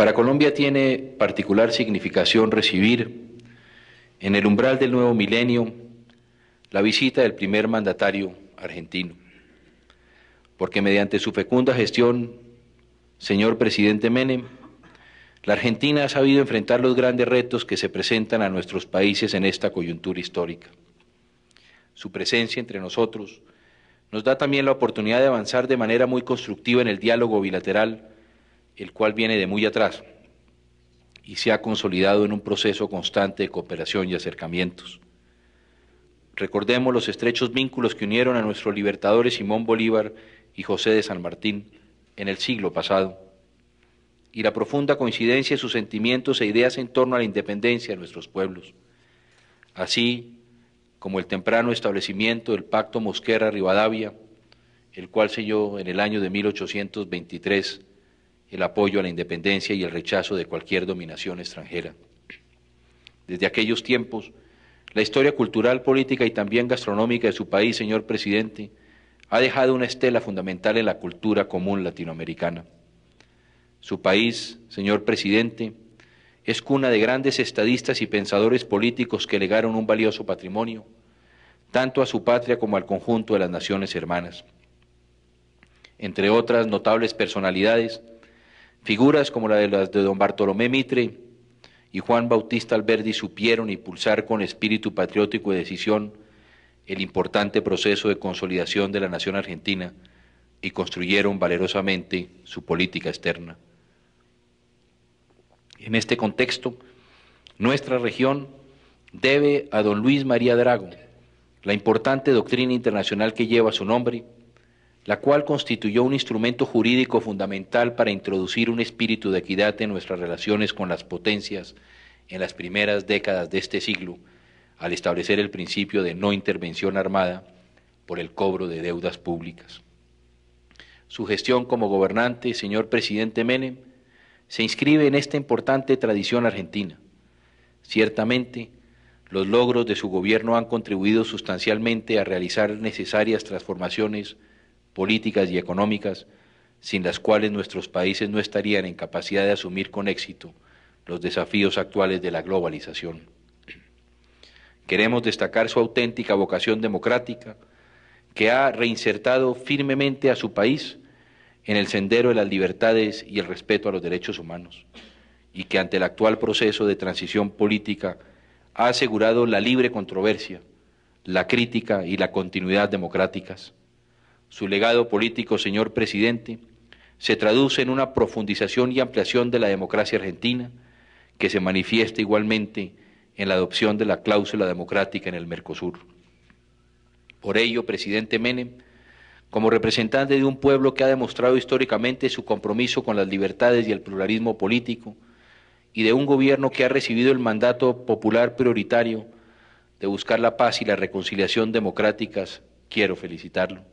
Para Colombia tiene particular significación recibir, en el umbral del nuevo milenio, la visita del primer mandatario argentino, porque mediante su fecunda gestión, señor presidente Menem, la Argentina ha sabido enfrentar los grandes retos que se presentan a nuestros países en esta coyuntura histórica. Su presencia entre nosotros nos da también la oportunidad de avanzar de manera muy constructiva en el diálogo bilateral el cual viene de muy atrás y se ha consolidado en un proceso constante de cooperación y acercamientos. Recordemos los estrechos vínculos que unieron a nuestros libertadores Simón Bolívar y José de San Martín en el siglo pasado, y la profunda coincidencia de sus sentimientos e ideas en torno a la independencia de nuestros pueblos, así como el temprano establecimiento del Pacto Mosquera-Rivadavia, el cual selló en el año de 1823 el apoyo a la independencia y el rechazo de cualquier dominación extranjera. Desde aquellos tiempos, la historia cultural, política y también gastronómica de su país, señor presidente, ha dejado una estela fundamental en la cultura común latinoamericana. Su país, señor presidente, es cuna de grandes estadistas y pensadores políticos que legaron un valioso patrimonio, tanto a su patria como al conjunto de las naciones hermanas. Entre otras notables personalidades, Figuras como la de las de don Bartolomé Mitre y Juan Bautista Alberdi supieron impulsar con espíritu patriótico y decisión el importante proceso de consolidación de la nación argentina y construyeron valerosamente su política externa. En este contexto, nuestra región debe a don Luis María Drago la importante doctrina internacional que lleva su nombre la cual constituyó un instrumento jurídico fundamental para introducir un espíritu de equidad en nuestras relaciones con las potencias en las primeras décadas de este siglo, al establecer el principio de no intervención armada por el cobro de deudas públicas. Su gestión como gobernante, señor presidente Menem, se inscribe en esta importante tradición argentina. Ciertamente, los logros de su gobierno han contribuido sustancialmente a realizar necesarias transformaciones políticas y económicas sin las cuales nuestros países no estarían en capacidad de asumir con éxito los desafíos actuales de la globalización. Queremos destacar su auténtica vocación democrática, que ha reinsertado firmemente a su país en el sendero de las libertades y el respeto a los derechos humanos, y que ante el actual proceso de transición política ha asegurado la libre controversia, la crítica y la continuidad democráticas su legado político, señor presidente, se traduce en una profundización y ampliación de la democracia argentina, que se manifiesta igualmente en la adopción de la cláusula democrática en el Mercosur. Por ello, presidente Menem, como representante de un pueblo que ha demostrado históricamente su compromiso con las libertades y el pluralismo político, y de un gobierno que ha recibido el mandato popular prioritario de buscar la paz y la reconciliación democráticas, quiero felicitarlo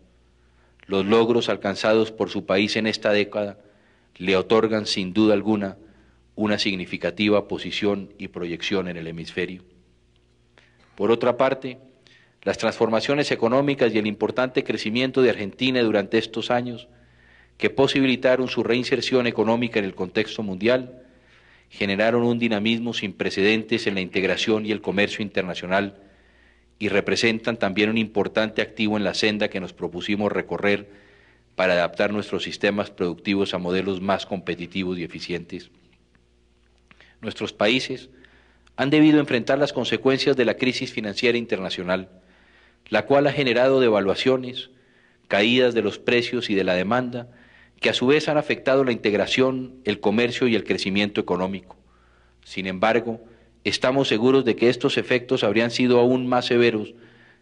los logros alcanzados por su país en esta década le otorgan sin duda alguna una significativa posición y proyección en el hemisferio. Por otra parte, las transformaciones económicas y el importante crecimiento de Argentina durante estos años, que posibilitaron su reinserción económica en el contexto mundial, generaron un dinamismo sin precedentes en la integración y el comercio internacional y representan también un importante activo en la senda que nos propusimos recorrer para adaptar nuestros sistemas productivos a modelos más competitivos y eficientes. Nuestros países han debido enfrentar las consecuencias de la crisis financiera internacional, la cual ha generado devaluaciones, caídas de los precios y de la demanda, que a su vez han afectado la integración, el comercio y el crecimiento económico. Sin embargo, Estamos seguros de que estos efectos habrían sido aún más severos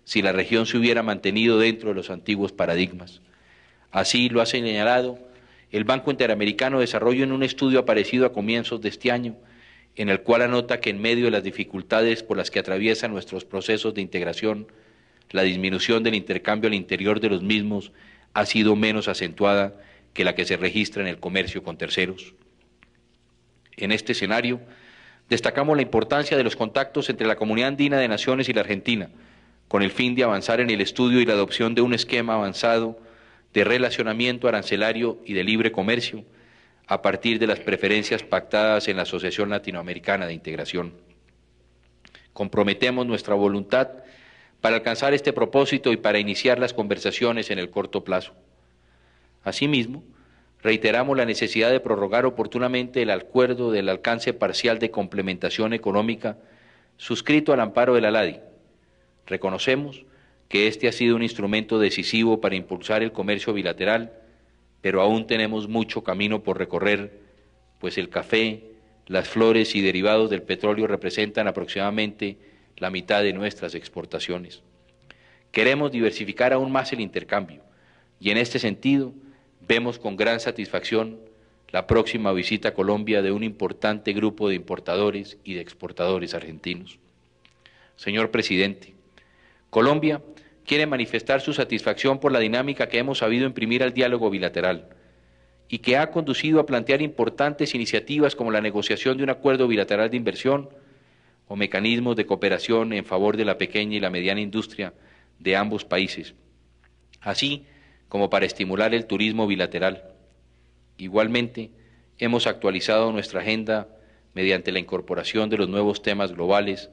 si la región se hubiera mantenido dentro de los antiguos paradigmas. Así lo ha señalado el Banco Interamericano de Desarrollo en un estudio aparecido a comienzos de este año, en el cual anota que en medio de las dificultades por las que atraviesan nuestros procesos de integración, la disminución del intercambio al interior de los mismos ha sido menos acentuada que la que se registra en el comercio con terceros. En este escenario, destacamos la importancia de los contactos entre la Comunidad Andina de Naciones y la Argentina, con el fin de avanzar en el estudio y la adopción de un esquema avanzado de relacionamiento arancelario y de libre comercio a partir de las preferencias pactadas en la Asociación Latinoamericana de Integración. Comprometemos nuestra voluntad para alcanzar este propósito y para iniciar las conversaciones en el corto plazo. Asimismo, Reiteramos la necesidad de prorrogar oportunamente el acuerdo del alcance parcial de complementación económica suscrito al amparo de la LADI. Reconocemos que este ha sido un instrumento decisivo para impulsar el comercio bilateral, pero aún tenemos mucho camino por recorrer, pues el café, las flores y derivados del petróleo representan aproximadamente la mitad de nuestras exportaciones. Queremos diversificar aún más el intercambio y en este sentido Vemos con gran satisfacción la próxima visita a Colombia de un importante grupo de importadores y de exportadores argentinos. Señor presidente, Colombia quiere manifestar su satisfacción por la dinámica que hemos sabido imprimir al diálogo bilateral y que ha conducido a plantear importantes iniciativas como la negociación de un acuerdo bilateral de inversión o mecanismos de cooperación en favor de la pequeña y la mediana industria de ambos países. Así, como para estimular el turismo bilateral. Igualmente, hemos actualizado nuestra agenda mediante la incorporación de los nuevos temas globales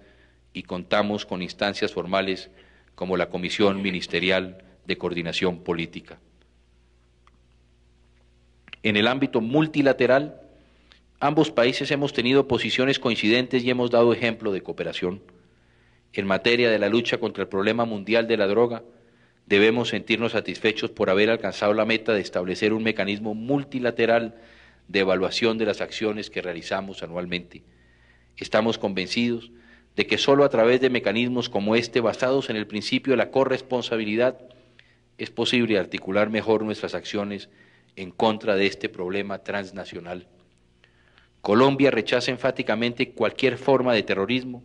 y contamos con instancias formales como la Comisión Ministerial de Coordinación Política. En el ámbito multilateral, ambos países hemos tenido posiciones coincidentes y hemos dado ejemplo de cooperación. En materia de la lucha contra el problema mundial de la droga, debemos sentirnos satisfechos por haber alcanzado la meta de establecer un mecanismo multilateral de evaluación de las acciones que realizamos anualmente. Estamos convencidos de que sólo a través de mecanismos como este, basados en el principio de la corresponsabilidad, es posible articular mejor nuestras acciones en contra de este problema transnacional. Colombia rechaza enfáticamente cualquier forma de terrorismo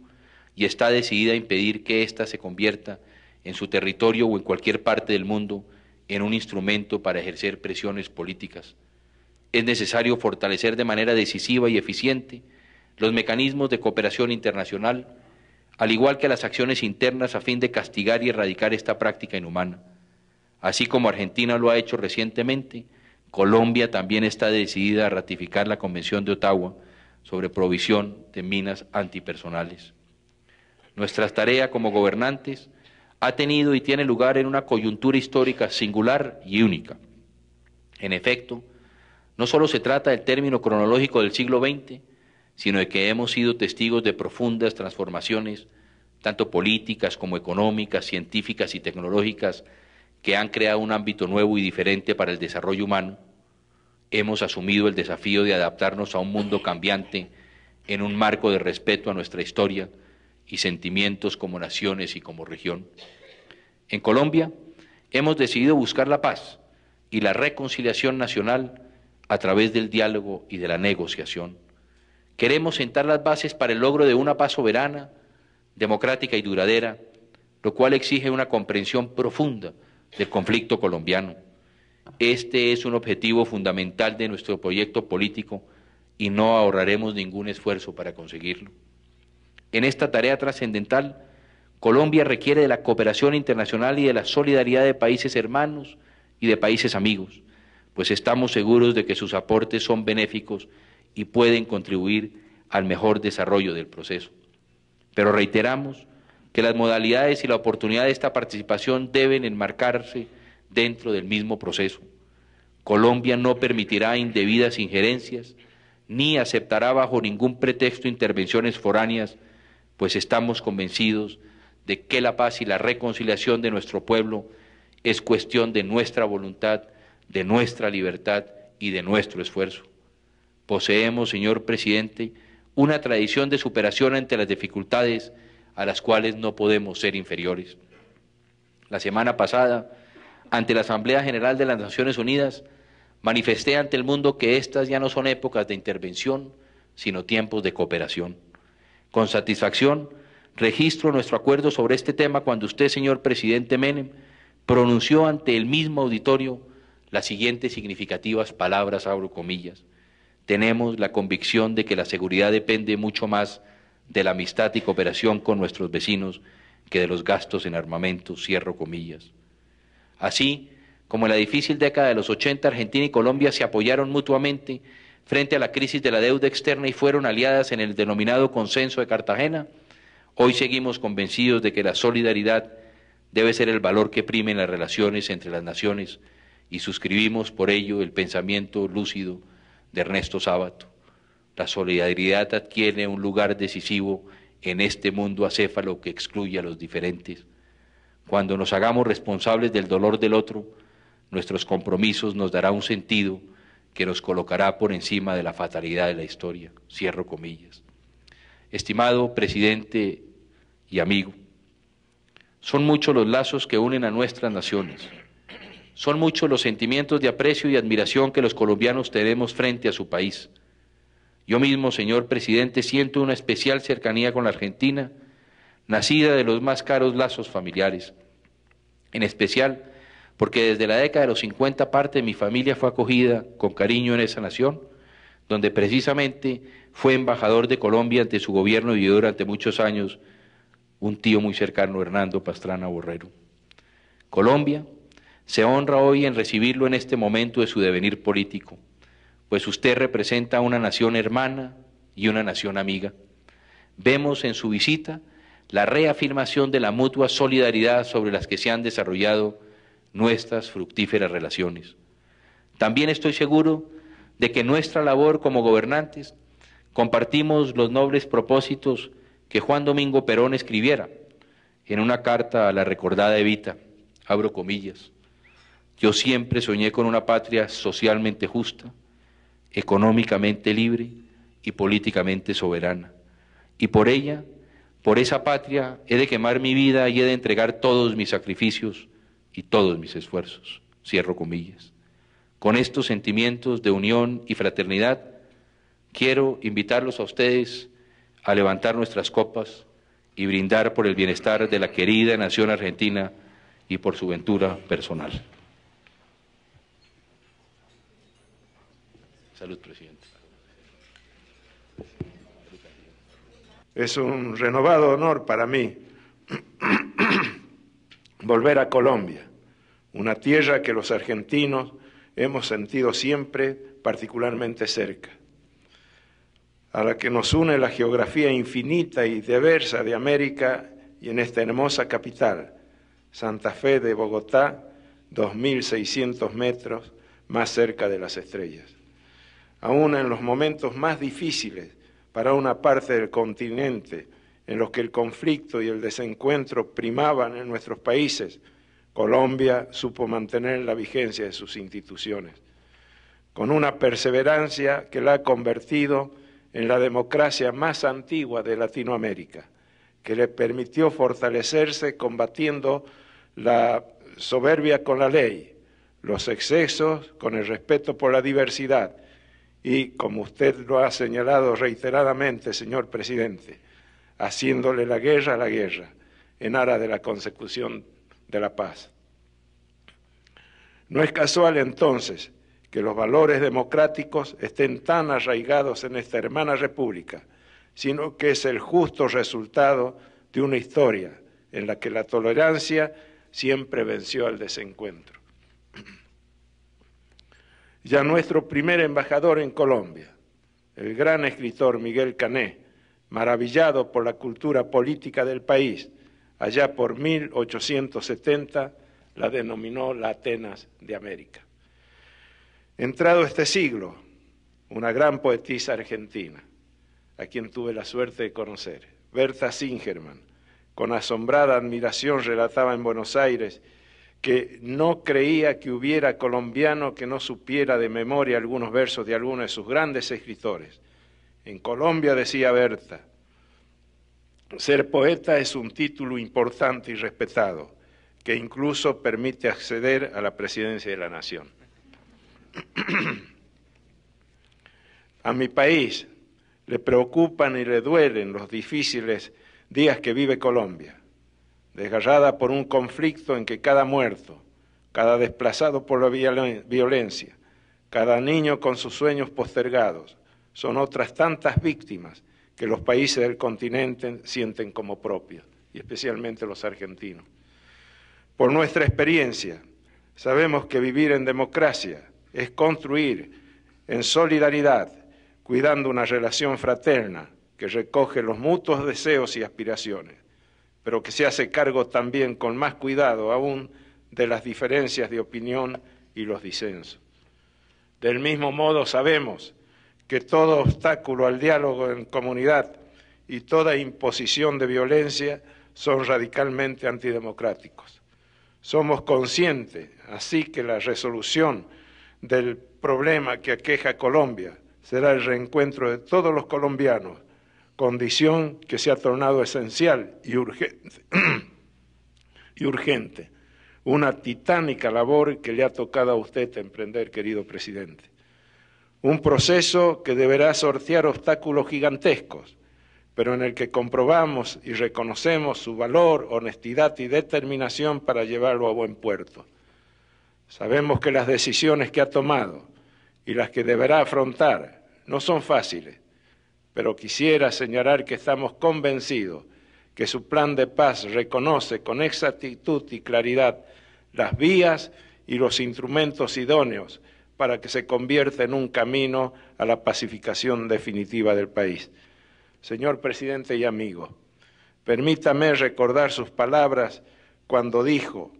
y está decidida a impedir que ésta se convierta en su territorio o en cualquier parte del mundo en un instrumento para ejercer presiones políticas. Es necesario fortalecer de manera decisiva y eficiente los mecanismos de cooperación internacional, al igual que las acciones internas a fin de castigar y erradicar esta práctica inhumana. Así como Argentina lo ha hecho recientemente, Colombia también está decidida a ratificar la Convención de Ottawa sobre provisión de minas antipersonales. Nuestra tarea como gobernantes ha tenido y tiene lugar en una coyuntura histórica singular y única. En efecto, no solo se trata del término cronológico del siglo XX, sino de que hemos sido testigos de profundas transformaciones, tanto políticas como económicas, científicas y tecnológicas, que han creado un ámbito nuevo y diferente para el desarrollo humano. Hemos asumido el desafío de adaptarnos a un mundo cambiante en un marco de respeto a nuestra historia, y sentimientos como naciones y como región. En Colombia hemos decidido buscar la paz y la reconciliación nacional a través del diálogo y de la negociación. Queremos sentar las bases para el logro de una paz soberana, democrática y duradera, lo cual exige una comprensión profunda del conflicto colombiano. Este es un objetivo fundamental de nuestro proyecto político y no ahorraremos ningún esfuerzo para conseguirlo. En esta tarea trascendental, Colombia requiere de la cooperación internacional y de la solidaridad de países hermanos y de países amigos, pues estamos seguros de que sus aportes son benéficos y pueden contribuir al mejor desarrollo del proceso. Pero reiteramos que las modalidades y la oportunidad de esta participación deben enmarcarse dentro del mismo proceso. Colombia no permitirá indebidas injerencias ni aceptará bajo ningún pretexto intervenciones foráneas pues estamos convencidos de que la paz y la reconciliación de nuestro pueblo es cuestión de nuestra voluntad, de nuestra libertad y de nuestro esfuerzo. Poseemos, señor presidente, una tradición de superación ante las dificultades a las cuales no podemos ser inferiores. La semana pasada, ante la Asamblea General de las Naciones Unidas, manifesté ante el mundo que estas ya no son épocas de intervención, sino tiempos de cooperación. Con satisfacción, registro nuestro acuerdo sobre este tema cuando usted, señor presidente Menem, pronunció ante el mismo auditorio las siguientes significativas palabras, abro comillas. Tenemos la convicción de que la seguridad depende mucho más de la amistad y cooperación con nuestros vecinos que de los gastos en armamento, cierro comillas. Así como en la difícil década de los 80 Argentina y Colombia se apoyaron mutuamente frente a la crisis de la deuda externa y fueron aliadas en el denominado consenso de Cartagena, hoy seguimos convencidos de que la solidaridad debe ser el valor que prime en las relaciones entre las naciones y suscribimos por ello el pensamiento lúcido de Ernesto Sábato. La solidaridad adquiere un lugar decisivo en este mundo acéfalo que excluye a los diferentes. Cuando nos hagamos responsables del dolor del otro, nuestros compromisos nos darán un sentido que nos colocará por encima de la fatalidad de la historia. Cierro comillas. Estimado presidente y amigo, son muchos los lazos que unen a nuestras naciones. Son muchos los sentimientos de aprecio y admiración que los colombianos tenemos frente a su país. Yo mismo, señor presidente, siento una especial cercanía con la Argentina, nacida de los más caros lazos familiares, en especial porque desde la década de los 50 parte de mi familia fue acogida con cariño en esa nación, donde precisamente fue embajador de Colombia ante su gobierno y vivió durante muchos años un tío muy cercano, Hernando Pastrana Borrero. Colombia se honra hoy en recibirlo en este momento de su devenir político, pues usted representa a una nación hermana y una nación amiga. Vemos en su visita la reafirmación de la mutua solidaridad sobre las que se han desarrollado nuestras fructíferas relaciones. También estoy seguro de que nuestra labor como gobernantes compartimos los nobles propósitos que Juan Domingo Perón escribiera en una carta a la recordada Evita, abro comillas, yo siempre soñé con una patria socialmente justa, económicamente libre y políticamente soberana. Y por ella, por esa patria, he de quemar mi vida y he de entregar todos mis sacrificios y todos mis esfuerzos. Cierro comillas. Con estos sentimientos de unión y fraternidad, quiero invitarlos a ustedes a levantar nuestras copas y brindar por el bienestar de la querida nación argentina y por su ventura personal. Salud, presidente. Es un renovado honor para mí volver a Colombia, una tierra que los argentinos hemos sentido siempre particularmente cerca, a la que nos une la geografía infinita y diversa de América y en esta hermosa capital, Santa Fe de Bogotá, 2.600 metros más cerca de las estrellas. Aún en los momentos más difíciles para una parte del continente en los que el conflicto y el desencuentro primaban en nuestros países, Colombia supo mantener la vigencia de sus instituciones, con una perseverancia que la ha convertido en la democracia más antigua de Latinoamérica, que le permitió fortalecerse combatiendo la soberbia con la ley, los excesos con el respeto por la diversidad y, como usted lo ha señalado reiteradamente, señor presidente, haciéndole la guerra a la guerra, en aras de la consecución de la paz. No es casual entonces que los valores democráticos estén tan arraigados en esta hermana república, sino que es el justo resultado de una historia en la que la tolerancia siempre venció al desencuentro. Ya nuestro primer embajador en Colombia, el gran escritor Miguel Cané, maravillado por la cultura política del país, allá por 1870 la denominó la Atenas de América. Entrado este siglo, una gran poetisa argentina, a quien tuve la suerte de conocer, Berta Singerman, con asombrada admiración relataba en Buenos Aires que no creía que hubiera colombiano que no supiera de memoria algunos versos de alguno de sus grandes escritores, en Colombia decía Berta, ser poeta es un título importante y respetado, que incluso permite acceder a la presidencia de la nación. a mi país le preocupan y le duelen los difíciles días que vive Colombia, desgarrada por un conflicto en que cada muerto, cada desplazado por la violencia, cada niño con sus sueños postergados, son otras tantas víctimas que los países del continente sienten como propias, y especialmente los argentinos. Por nuestra experiencia, sabemos que vivir en democracia es construir en solidaridad, cuidando una relación fraterna que recoge los mutuos deseos y aspiraciones, pero que se hace cargo también con más cuidado aún de las diferencias de opinión y los disensos. Del mismo modo sabemos que todo obstáculo al diálogo en comunidad y toda imposición de violencia son radicalmente antidemocráticos. Somos conscientes, así que la resolución del problema que aqueja a Colombia será el reencuentro de todos los colombianos, condición que se ha tornado esencial y urgente. y urgente. Una titánica labor que le ha tocado a usted emprender, querido presidente un proceso que deberá sortear obstáculos gigantescos, pero en el que comprobamos y reconocemos su valor, honestidad y determinación para llevarlo a buen puerto. Sabemos que las decisiones que ha tomado y las que deberá afrontar no son fáciles, pero quisiera señalar que estamos convencidos que su plan de paz reconoce con exactitud y claridad las vías y los instrumentos idóneos para que se convierta en un camino a la pacificación definitiva del país. Señor presidente y amigo, permítame recordar sus palabras cuando dijo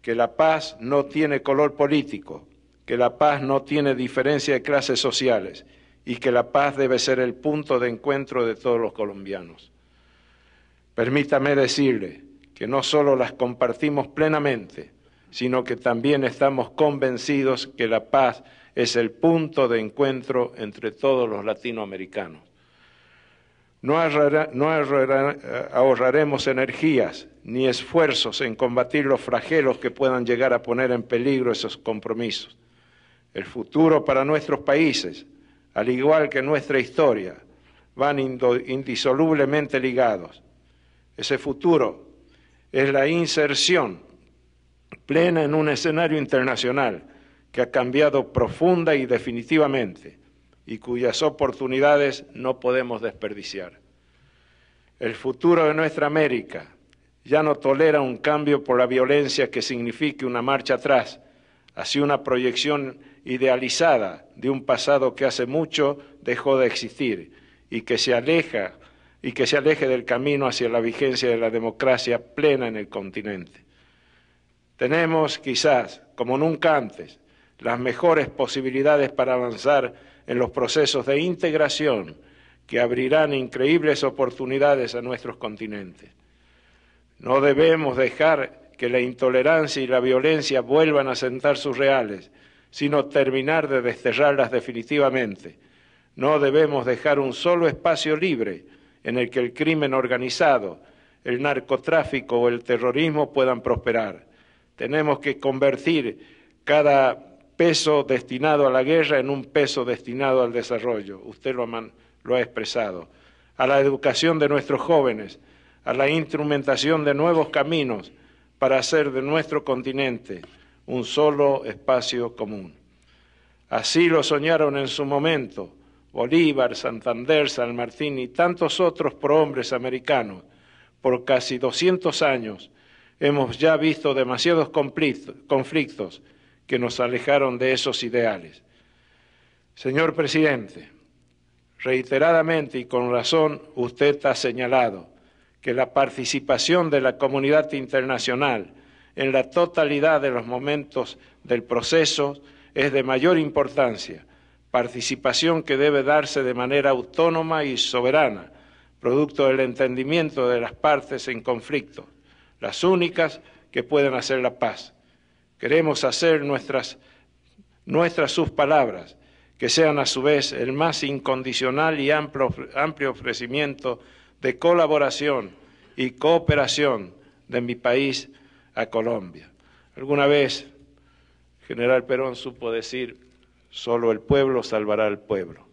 que la paz no tiene color político, que la paz no tiene diferencia de clases sociales y que la paz debe ser el punto de encuentro de todos los colombianos. Permítame decirle que no solo las compartimos plenamente, sino que también estamos convencidos que la paz es el punto de encuentro entre todos los latinoamericanos. No, eh, ahorraremos energías ni esfuerzos en combatir los fragelos que puedan llegar a poner en peligro esos compromisos. El futuro para nuestros países, al igual que nuestra historia, van indisolublemente ligados. Ese futuro es la inserción plena en un escenario internacional que ha cambiado profunda y definitivamente y cuyas oportunidades no podemos desperdiciar. El futuro de nuestra América ya no tolera un cambio por la violencia que signifique una marcha atrás hacia una proyección idealizada de un pasado que hace mucho dejó de existir y que se aleja y que se aleje del camino hacia la vigencia de la democracia plena en el continente. Tenemos quizás, como nunca antes, las mejores posibilidades para avanzar en los procesos de integración que abrirán increíbles oportunidades a nuestros continentes. No debemos dejar que la intolerancia y la violencia vuelvan a sentar sus reales, sino terminar de desterrarlas definitivamente. No debemos dejar un solo espacio libre en el que el crimen organizado, el narcotráfico o el terrorismo puedan prosperar. Tenemos que convertir cada peso destinado a la guerra en un peso destinado al desarrollo. Usted lo, ha expresado. A la educación de nuestros jóvenes, a la instrumentación de nuevos caminos para hacer de nuestro continente un solo espacio común. Así lo soñaron en su momento Bolívar, Santander, San Martín y tantos otros prohombres americanos por casi 200 años Hemos ya visto demasiados conflictos que nos alejaron de esos ideales. Señor presidente, reiteradamente y con razón usted ha señalado que la participación de la comunidad internacional en la totalidad de los momentos del proceso es de mayor importancia, participación que debe darse de manera autónoma y soberana, producto del entendimiento de las partes en conflicto las únicas que pueden hacer la paz. Queremos hacer nuestras, nuestras sus palabras, que sean a su vez el más incondicional y amplio, amplio ofrecimiento de colaboración y cooperación de mi país a Colombia. Alguna vez, general Perón supo decir, solo el pueblo salvará al pueblo.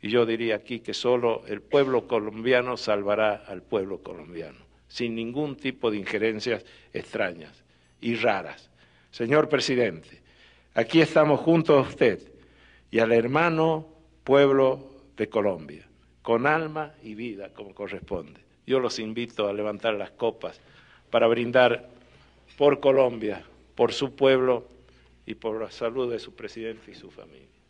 Y yo diría aquí que solo el pueblo colombiano salvará al pueblo colombiano sin ningún tipo de injerencias extrañas y raras. Señor presidente, aquí estamos juntos a usted y al hermano pueblo de Colombia, con alma y vida como corresponde. Yo los invito a levantar las copas para brindar por Colombia, por su pueblo y por la salud de su presidente y su familia.